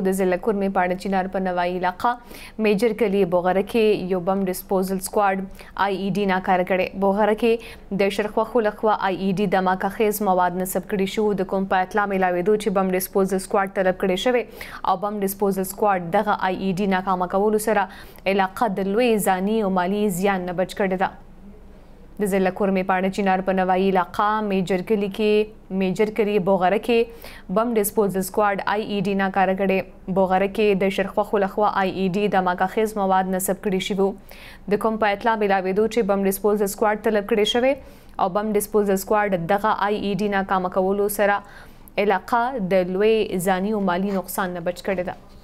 د ضلع کورمې پاڼه چینار په نوایي علاقه میجر کلی بوغره کې یو بم ډسپوزل سکواډ آی ای ډي ناکار کړي بوغره کې د شرخوخو لخوا آی ای e ډي د ماکخیز مواد نصب کړي شو د کوم په اطلاع ملاویدو چې بم ډسپوزل سکواډ طلب کړي شوی او بم ډسپوزل سکواډ دغه آی ای ډي ناکامه کولو سره علاقه د لوی ځاني او مالی زیان نه بچ کړي ده د ځله کورمې پاڼه چینار په نوایي علاقې میجر کلی کې میجر کلی بوغره کې بم ډسپوزل سکواډ آی ای ډی ناکاره کړي بوغره کې د شرخوا خلخوا آی ای e ډی د ماکاخیز مواد نصب کړي شوی د کوم په اطلاع ملاویدو چې بم ډسپوزل سکواډ طلب کړي شوی او بم ډسپوزل سکواډ دغه آی ای ډی ناکامه کولو سره علاقې د لوی ځاني او مالی نقصان نه بچ کړي ده